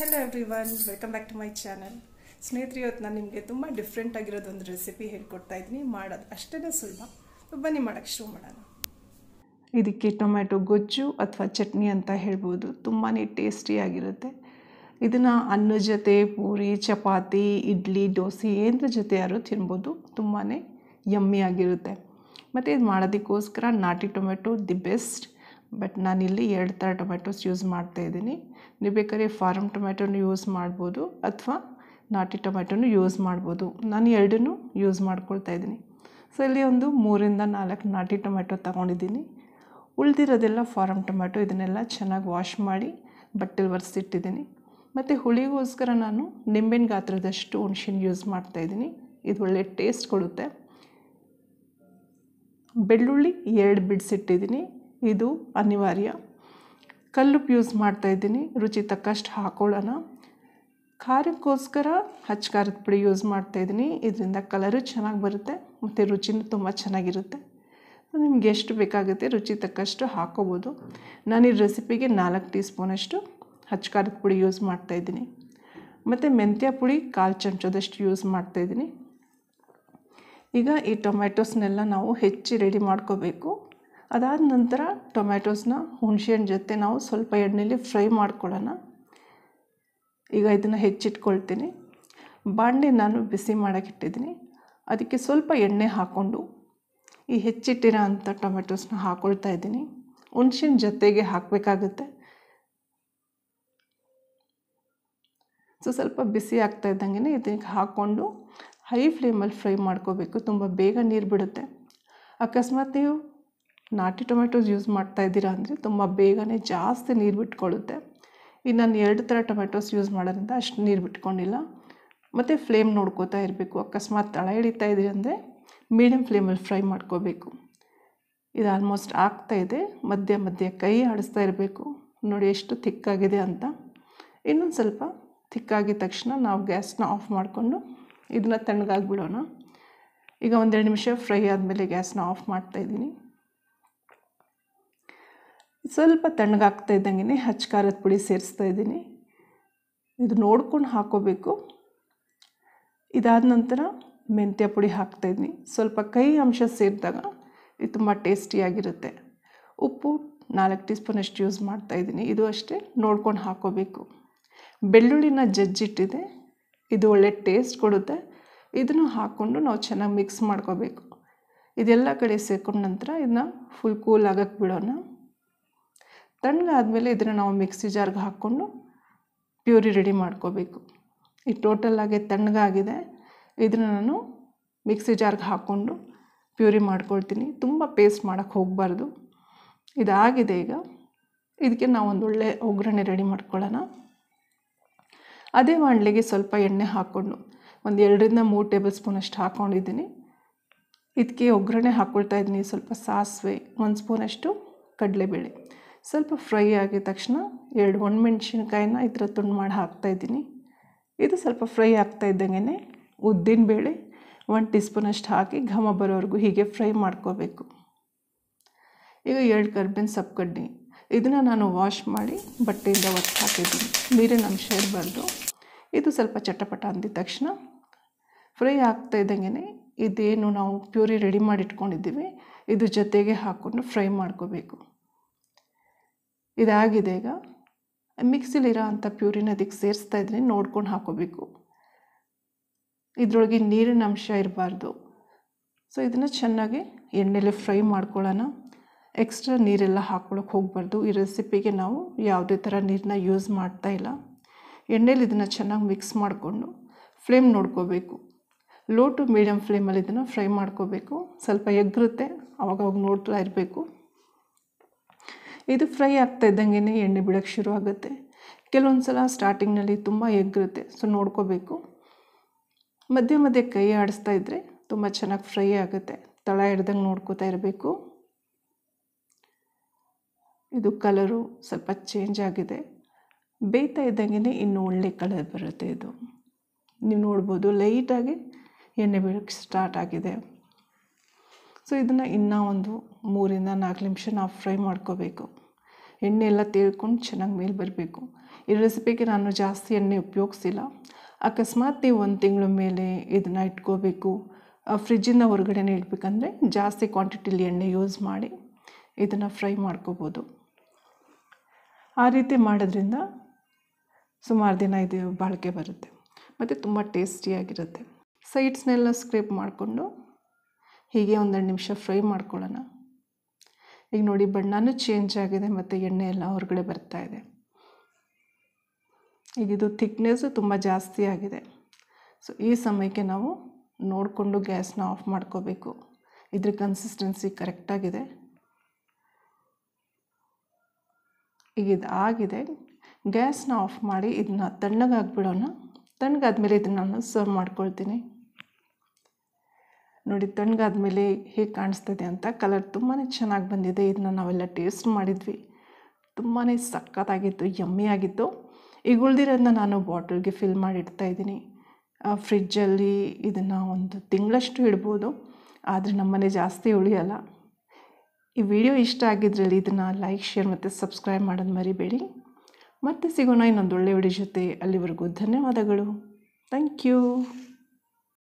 hello everyone welcome back to my channel ಸ್ನೇಹಿತರೆ ಇವತ್ತು ನಾನು ನಿಮಗೆ ತುಂಬ ಡಿಫ್ರೆಂಟ್ ಆಗಿರೋದೊಂದು ರೆಸಿಪಿ ಹೇಳ್ಕೊಡ್ತಾ ಇದ್ದೀನಿ ಮಾಡೋದು ಅಷ್ಟೇ ಸುಲಭ ಬನ್ನಿ ಮಾಡೋಕ್ಕೆ ಶುರು ಮಾಡೋಣ ಇದಕ್ಕೆ ಟೊಮ್ಯಾಟೊ ಗೊಜ್ಜು ಅಥವಾ ಚಟ್ನಿ ಅಂತ ಹೇಳ್ಬೋದು ತುಂಬಾ ಟೇಸ್ಟಿಯಾಗಿರುತ್ತೆ ಇದನ್ನು ಅನ್ನ ಜೊತೆ ಪೂರಿ ಚಪಾತಿ ಇಡ್ಲಿ ದೋಸೆ ಏನರ ಜೊತೆ ಯಾರು ತಿನ್ಬೋದು ತುಂಬಾ ಯಮ್ಮಿಯಾಗಿರುತ್ತೆ ಮತ್ತು ಇದು ಮಾಡೋದಕ್ಕೋಸ್ಕರ ನಾಟಿ ಟೊಮೆಟೊ ದಿ ಬೆಸ್ಟ್ ಬಟ್ ನಾನಿಲ್ಲಿ ಎರಡು ಥರ ಟೊಮೆಟೊಸ್ ಯೂಸ್ ಮಾಡ್ತಾಯಿದ್ದೀನಿ ನೀವು ಬೇಕಾದ್ರೆ ಫಾರಮ್ ಟೊಮೆಟೊನು ಯೂಸ್ ಮಾಡ್ಬೋದು ಅಥವಾ ನಾಟಿ ಟೊಮೆಟೊನು ಯೂಸ್ ಮಾಡ್ಬೋದು ನಾನು ಎರಡನ್ನೂ ಯೂಸ್ ಮಾಡ್ಕೊಳ್ತಾ ಇದ್ದೀನಿ ಸೊ ಇಲ್ಲಿ ಒಂದು ಮೂರಿಂದ ನಾಲ್ಕು ನಾಟಿ ಟೊಮೆಟೊ ತೊಗೊಂಡಿದ್ದೀನಿ ಉಳಿದಿರೋದೆಲ್ಲ ಫಾರಮ್ ಟೊಮೆಟೊ ಇದನ್ನೆಲ್ಲ ಚೆನ್ನಾಗಿ ವಾಶ್ ಮಾಡಿ ಬಟ್ಟೆಲಿ ಒರೆಸಿಟ್ಟಿದ್ದೀನಿ ಮತ್ತು ಹುಳಿಗೋಸ್ಕರ ನಾನು ನಿಂಬೆನ ಗಾತ್ರದಷ್ಟು ಹುಣಸಿನ ಯೂಸ್ ಇದ್ದೀನಿ ಇದು ಒಳ್ಳೆ ಟೇಸ್ಟ್ ಕೊಡುತ್ತೆ ಬೆಳ್ಳುಳ್ಳಿ ಎರಡು ಬಿಡ್ಸಿಟ್ಟಿದ್ದೀನಿ ಇದು ಅನಿವಾರ್ಯ ಕಲ್ಲುಪ್ಪು ಯೂಸ್ ಮಾಡ್ತಾಯಿದ್ದೀನಿ ರುಚಿ ತಕ್ಕಷ್ಟು ಹಾಕೊಳ್ಳೋಣ ಖಾರಕ್ಕೋಸ್ಕರ ಹಚ್ಚಕಾರದ ಖಾರದ ಪುಡಿ ಯೂಸ್ ಮಾಡ್ತಾಯಿದ್ದೀನಿ ಇದರಿಂದ ಕಲರು ಚೆನ್ನಾಗಿ ಬರುತ್ತೆ ಮತ್ತು ರುಚಿನೂ ತುಂಬ ಚೆನ್ನಾಗಿರುತ್ತೆ ನಿಮ್ಗೆ ಎಷ್ಟು ಬೇಕಾಗುತ್ತೆ ರುಚಿ ತಕ್ಕಷ್ಟು ಹಾಕೋಬೋದು ನಾನು ಈ ರೆಸಿಪಿಗೆ ನಾಲ್ಕು ಟೀ ಸ್ಪೂನಷ್ಟು ಹಚ್ಚ ಖಾರದ ಪುಡಿ ಯೂಸ್ ಮಾಡ್ತಾಯಿದ್ದೀನಿ ಮತ್ತು ಮೆಂತ್ಯ ಪುಡಿ ಕಾಲು ಚಮಚದಷ್ಟು ಯೂಸ್ ಮಾಡ್ತಾಯಿದ್ದೀನಿ ಈಗ ಈ ಟೊಮ್ಯಾಟೋಸ್ನೆಲ್ಲ ನಾವು ಹೆಚ್ಚಿ ರೆಡಿ ಮಾಡ್ಕೋಬೇಕು ಅದಾದ ನಂತರ ಟೊಮ್ಯಾಟೋಸ್ನ ಹುಣಸೆಹಣ್ಣು ಜೊತೆ ನಾವು ಸ್ವಲ್ಪ ಎಣ್ಣೆಲಿ ಫ್ರೈ ಮಾಡ್ಕೊಳ್ಳೋಣ ಈಗ ಇದನ್ನು ಹೆಚ್ಚಿಟ್ಕೊಳ್ತೀನಿ ಬಾಂಡೆ ನಾನು ಬಿಸಿ ಮಾಡೋಕ್ಕಿಟ್ಟಿದ್ದೀನಿ ಅದಕ್ಕೆ ಸ್ವಲ್ಪ ಎಣ್ಣೆ ಹಾಕ್ಕೊಂಡು ಈ ಹೆಚ್ಚಿಟ್ಟಿರೋ ಅಂಥ ಟೊಮೆಟೊಸ್ನ ಹಾಕ್ಕೊಳ್ತಾ ಇದ್ದೀನಿ ಹುಣ್ಸಿನ ಜೊತೆಗೆ ಹಾಕಬೇಕಾಗುತ್ತೆ ಸೊ ಸ್ವಲ್ಪ ಬಿಸಿ ಆಗ್ತಾ ಇದ್ದಂಗೆ ಇದಕ್ಕೆ ಹಾಕ್ಕೊಂಡು ಹೈ ಫ್ಲೇಮಲ್ಲಿ ಫ್ರೈ ಮಾಡ್ಕೋಬೇಕು ತುಂಬ ಬೇಗ ನೀರು ಬಿಡುತ್ತೆ ಅಕಸ್ಮಾತ್ ನೀವು ನಾಟಿ ಟೊಮೆಟೊಸ್ ಯೂಸ್ ಮಾಡ್ತಾ ಇದ್ದೀರಾ ಅಂದರೆ ತುಂಬ ಬೇಗನೆ ಜಾಸ್ತಿ ನೀರು ಬಿಟ್ಕೊಳ್ಳುತ್ತೆ ಇನ್ನು ನಾನು ಎರಡು ಥರ ಟೊಮೆಟೊಸ್ ಯೂಸ್ ಮಾಡೋದ್ರಿಂದ ಅಷ್ಟು ನೀರು ಬಿಟ್ಕೊಂಡಿಲ್ಲ ಮತ್ತು ಫ್ಲೇಮ್ ನೋಡ್ಕೋತಾ ಇರಬೇಕು ಅಕಸ್ಮಾತ್ ತಳ ಹಿಡಿತಾ ಇದ್ದೀರಿ ಅಂದರೆ ಮೀಡಿಯಮ್ ಫ್ಲೇಮಲ್ಲಿ ಫ್ರೈ ಮಾಡ್ಕೋಬೇಕು ಇದು ಆಲ್ಮೋಸ್ಟ್ ಆಗ್ತಾ ಇದೆ ಮಧ್ಯ ಮಧ್ಯ ಕೈ ಆಡಿಸ್ತಾ ಇರಬೇಕು ನೋಡಿ ಎಷ್ಟು ಥಿಕ್ಕಾಗಿದೆ ಅಂತ ಇನ್ನೊಂದು ಸ್ವಲ್ಪ ಥಿಕ್ಕಾಗಿದ ತಕ್ಷಣ ನಾವು ಗ್ಯಾಸ್ನ ಆಫ್ ಮಾಡಿಕೊಂಡು ಇದನ್ನ ತಣ್ಣಗಾಗ್ಬಿಡೋಣ ಈಗ ಒಂದೆರಡು ನಿಮಿಷ ಫ್ರೈ ಆದಮೇಲೆ ಗ್ಯಾಸ್ನ ಆಫ್ ಮಾಡ್ತಾಯಿದ್ದೀನಿ ಸ್ವಲ್ಪ ತಣ್ಣಗಾಗ್ತಾ ಇದ್ದಂಗೆ ಹಚ್ಚಕಾರದ ಪುಡಿ ಸೇರಿಸ್ತಾ ಇದ್ದೀನಿ ಇದು ನೋಡ್ಕೊಂಡು ಹಾಕೋಬೇಕು ಇದಾದ ನಂತರ ಮೆಂತ್ಯ ಪುಡಿ ಹಾಕ್ತಾಯಿದ್ದೀನಿ ಸ್ವಲ್ಪ ಕೈ ಅಂಶ ಸೇರಿದಾಗ ಇದು ತುಂಬ ಟೇಸ್ಟಿಯಾಗಿರುತ್ತೆ ಉಪ್ಪು ನಾಲ್ಕು ಟೀ ಅಷ್ಟು ಯೂಸ್ ಮಾಡ್ತಾಯಿದ್ದೀನಿ ಇದು ಅಷ್ಟೇ ನೋಡ್ಕೊಂಡು ಹಾಕೋಬೇಕು ಬೆಳ್ಳುಳ್ಳಿನ ಜಜ್ಜಿಟ್ಟಿದೆ ಇದು ಒಳ್ಳೆ ಟೇಸ್ಟ್ ಕೊಡುತ್ತೆ ಇದನ್ನು ಹಾಕ್ಕೊಂಡು ನಾವು ಚೆನ್ನಾಗಿ ಮಿಕ್ಸ್ ಮಾಡ್ಕೋಬೇಕು ಇದೆಲ್ಲ ಕಡೆ ಸೇರ್ಕೊಂಡ ನಂತರ ಇದನ್ನ ಫುಲ್ ಕೂಲ್ ಆಗಕ್ಕೆ ಬಿಡೋಣ ತಣ್ಣಗಾದಮೇಲೆ ಇದನ್ನು ನಾವು ಮಿಕ್ಸಿ ಜಾರ್ಗೆ ಹಾಕ್ಕೊಂಡು ಪ್ಯೂರಿ ರೆಡಿ ಮಾಡ್ಕೋಬೇಕು ಈ ಆಗಿ ತಣ್ಣಗಾಗಿದೆ ಇದನ್ನು ನಾನು ಮಿಕ್ಸಿ ಜಾರ್ಗೆ ಹಾಕ್ಕೊಂಡು ಪ್ಯೂರಿ ಮಾಡ್ಕೊಳ್ತೀನಿ ತುಂಬ ಪೇಸ್ಟ್ ಮಾಡೋಕ್ಕೆ ಹೋಗಬಾರ್ದು ಇದಾಗಿದೆ ಈಗ ಇದಕ್ಕೆ ಒಂದು ಒಳ್ಳೆ ಒಗ್ಗರಣೆ ರೆಡಿ ಮಾಡ್ಕೊಳ್ಳೋಣ ಅದೇ ಮಾಡಲಿಗೆ ಸ್ವಲ್ಪ ಎಣ್ಣೆ ಹಾಕ್ಕೊಂಡು ಒಂದು ಎರಡರಿಂದ ಮೂರು ಟೇಬಲ್ ಸ್ಪೂನ್ ಅಷ್ಟು ಹಾಕ್ಕೊಂಡಿದ್ದೀನಿ ಇದಕ್ಕೆ ಒಗ್ಗರಣೆ ಹಾಕ್ಕೊಳ್ತಾ ಇದ್ದೀನಿ ಸ್ವಲ್ಪ ಸಾಸಿವೆ ಒಂದು ಸ್ಪೂನಷ್ಟು ಕಡಲೆಬೇಳೆ ಸ್ವಲ್ಪ ಫ್ರೈ ಆಗಿದ ತಕ್ಷಣ ಎರಡು ಒಣಮೆಣ್ಸಿನ್ಕಾಯಿನ ಈ ಥರ ತುಂಡು ಮಾಡಿ ಹಾಕ್ತಾಯಿದ್ದೀನಿ ಇದು ಸ್ವಲ್ಪ ಫ್ರೈ ಆಗ್ತಾ ಇದ್ದಂಗೆ ಉದ್ದಿನ ಬೇಳೆ ಒನ್ ಟೀ ಸ್ಪೂನಷ್ಟು ಹಾಕಿ ಘಮ ಬರೋವರೆಗೂ ಹೀಗೆ ಫ್ರೈ ಮಾಡ್ಕೋಬೇಕು ಈಗ ಎರಡು ಕರ್ಬೇವಿನ ಸೊಪ್ಪು ಇದನ್ನು ನಾನು ವಾಶ್ ಮಾಡಿ ಬಟ್ಟೆಯಿಂದ ಒತ್ತು ಹಾಕಿದ್ದೀನಿ ನೀರಿನ ಅಂಶ ಇರಬಾರ್ದು ಇದು ಸ್ವಲ್ಪ ಚಟಪಟ ಅಂದಿದ ತಕ್ಷಣ ಫ್ರೈ ಆಗ್ತಾ ಇದ್ದಂಗೆ ಇದೇನು ನಾವು ಪ್ಯೂರಿ ರೆಡಿ ಮಾಡಿಟ್ಕೊಂಡಿದ್ದೀವಿ ಇದು ಜೊತೆಗೆ ಹಾಕ್ಕೊಂಡು ಫ್ರೈ ಮಾಡ್ಕೋಬೇಕು ಇದಾಗಿದೆ ಈಗ ಮಿಕ್ಸಿಲಿರೋ ಅಂಥ ಪ್ಯೂರಿನ ಅದಕ್ಕೆ ಸೇರಿಸ್ತಾ ಇದ್ರೆ ನೋಡ್ಕೊಂಡು ಹಾಕೋಬೇಕು ಇದ್ರೊಳಗೆ ನೀರಿನ ಅಂಶ ಇರಬಾರ್ದು ಸೊ ಇದನ್ನು ಚೆನ್ನಾಗಿ ಎಣ್ಣೆಲೆ ಫ್ರೈ ಮಾಡ್ಕೊಳ್ಳೋಣ ಎಕ್ಸ್ಟ್ರಾ ನೀರೆಲ್ಲ ಹಾಕ್ಕೊಳಕ್ಕೆ ಹೋಗಬಾರ್ದು ಈ ರೆಸಿಪಿಗೆ ನಾವು ಯಾವುದೇ ಥರ ನೀರನ್ನ ಯೂಸ್ ಮಾಡ್ತಾ ಇಲ್ಲ ಎಣ್ಣೆಲಿ ಇದನ್ನು ಚೆನ್ನಾಗಿ ಮಿಕ್ಸ್ ಮಾಡಿಕೊಂಡು ಫ್ಲೇಮ್ ನೋಡ್ಕೋಬೇಕು ಲೋ ಟು ಮೀಡಿಯಮ್ ಫ್ಲೇಮಲ್ಲಿ ಇದನ್ನು ಫ್ರೈ ಮಾಡ್ಕೋಬೇಕು ಸ್ವಲ್ಪ ಎಗ್ರುತ್ತೆ ಅವಾಗವಾಗ ನೋಡ್ತಾ ಇರಬೇಕು ಇದು ಫ್ರೈ ಆಗ್ತಾ ಇದ್ದಂಗೆ ಎಣ್ಣೆ ಬಿಡೋಕ್ಕೆ ಶುರು ಆಗುತ್ತೆ ಕೆಲವೊಂದು ಸಲ ಸ್ಟಾರ್ಟಿಂಗ್ನಲ್ಲಿ ತುಂಬ ಎಗ್ಗಿರುತ್ತೆ ಸೊ ನೋಡ್ಕೋಬೇಕು ಮಧ್ಯೆ ಮಧ್ಯೆ ಕೈ ಆಡಿಸ್ತಾ ಇದ್ದರೆ ತುಂಬ ಚೆನ್ನಾಗಿ ಫ್ರೈ ಆಗುತ್ತೆ ತಳ ಹಿಡ್ದಂಗೆ ನೋಡ್ಕೋತಾ ಇರಬೇಕು ಇದು ಕಲರು ಸ್ವಲ್ಪ ಚೇಂಜ್ ಆಗಿದೆ ಬೇಯ್ತಾ ಇದ್ದಂಗೆ ಇನ್ನೂ ಒಳ್ಳೆ ಕಲರ್ ಬರುತ್ತೆ ಇದು ನೀವು ನೋಡ್ಬೋದು ಲೈಟಾಗಿ ಎಣ್ಣೆ ಬೀಳಕ್ಕೆ ಸ್ಟಾರ್ಟ್ ಆಗಿದೆ ಸೊ ಇದನ್ನು ಇನ್ನೂ ಒಂದು ಮೂರಿಂದ ನಾಲ್ಕು ನಿಮಿಷ ನಾವು ಫ್ರೈ ಮಾಡ್ಕೋಬೇಕು ಎಣ್ಣೆ ಎಲ್ಲ ತೇಳ್ಕೊಂಡು ಚೆನ್ನಾಗಿ ಮೇಲೆ ಬರಬೇಕು ಈ ರೆಸಿಪಿಗೆ ನಾನು ಜಾಸ್ತಿ ಎಣ್ಣೆ ಉಪಯೋಗಿಸಿಲ್ಲ ಅಕಸ್ಮಾತ್ ನೀವು ಒಂದು ತಿಂಗಳ ಮೇಲೆ ಇದನ್ನು ಇಟ್ಕೋಬೇಕು ಫ್ರಿಜ್ಜಿಂದ ಹೊರಗಡೆ ಇಡಬೇಕಂದ್ರೆ ಜಾಸ್ತಿ ಕ್ವಾಂಟಿಟಿಲಿ ಎಣ್ಣೆ ಯೂಸ್ ಮಾಡಿ ಇದನ್ನು ಫ್ರೈ ಮಾಡ್ಕೋಬೋದು ಆ ರೀತಿ ಮಾಡೋದ್ರಿಂದ ಸುಮಾರು ದಿನ ಇದು ಬಾಳಿಕೆ ಬರುತ್ತೆ ಮತ್ತು ತುಂಬ ಟೇಸ್ಟಿಯಾಗಿರುತ್ತೆ ಸೈಡ್ಸ್ನೆಲ್ಲ ಸ್ಕ್ರೇಪ್ ಮಾಡಿಕೊಂಡು ಹೀಗೆ ಒಂದೆರಡು ನಿಮಿಷ ಫ್ರೈ ಮಾಡ್ಕೊಳ್ಳೋಣ ಈಗ ನೋಡಿ ಬಣ್ಣನೂ ಚೇಂಜ್ ಆಗಿದೆ ಮತ್ತು ಎಣ್ಣೆ ಎಲ್ಲ ಹೊರಗಡೆ ಬರ್ತಾ ಇದೆ ಈಗ ಇದು ಥಿಕ್ನೆಸ್ಸು ತುಂಬ ಜಾಸ್ತಿ ಆಗಿದೆ ಸೊ ಈ ಸಮಯಕ್ಕೆ ನಾವು ನೋಡಿಕೊಂಡು ಗ್ಯಾಸ್ನ ಆಫ್ ಮಾಡ್ಕೋಬೇಕು ಇದ್ರ ಕನ್ಸಿಸ್ಟೆನ್ಸಿ ಕರೆಕ್ಟಾಗಿದೆ ಈಗ ಇದು ಆಗಿದೆ ಗ್ಯಾಸ್ನ ಆಫ್ ಮಾಡಿ ಇದನ್ನ ತಣ್ಣಗಾಗ್ಬಿಡೋಣ ತಣ್ಣಗಾದ್ಮೇಲೆ ಇದನ್ನು ನಾನು ಸರ್ವ್ ಮಾಡ್ಕೊಳ್ತೀನಿ ನೋಡಿ ಮೇಲೆ ಹೇಗೆ ಕಾಣಿಸ್ತದೆ ಅಂತ ಕಲರ್ ತುಂಬಾ ಚೆನ್ನಾಗಿ ಬಂದಿದೆ ಇದನ್ನ ನಾವೆಲ್ಲ ಟೇಸ್ಟ್ ಮಾಡಿದ್ವಿ ತುಂಬಾ ಸಕ್ಕತ್ತಾಗಿತ್ತು ಯಮ್ಮಿ ಆಗಿತ್ತು ಈಗ ಉಳಿದಿರೋದನ್ನ ನಾನು ಬಾಟಲ್ಗೆ ಫಿಲ್ ಮಾಡಿ ಇದ್ದೀನಿ ಫ್ರಿಜ್ಜಲ್ಲಿ ಇದನ್ನು ಒಂದು ತಿಂಗಳಷ್ಟು ಇಡ್ಬೋದು ಆದರೆ ನಮ್ಮನೆ ಜಾಸ್ತಿ ಉಳಿಯಲ್ಲ ಈ ವಿಡಿಯೋ ಇಷ್ಟ ಆಗಿದ್ರಲ್ಲಿ ಇದನ್ನು ಲೈಕ್ ಶೇರ್ ಮತ್ತು ಸಬ್ಸ್ಕ್ರೈಬ್ ಮಾಡೋದು ಮರಿಬೇಡಿ ಮತ್ತೆ ಸಿಗೋಣ ಇನ್ನೊಂದು ಒಳ್ಳೆಯ ವಿಡಿಯೋ ಜೊತೆ ಅಲ್ಲಿವರೆಗೂ ಧನ್ಯವಾದಗಳು ಥ್ಯಾಂಕ್ ಯು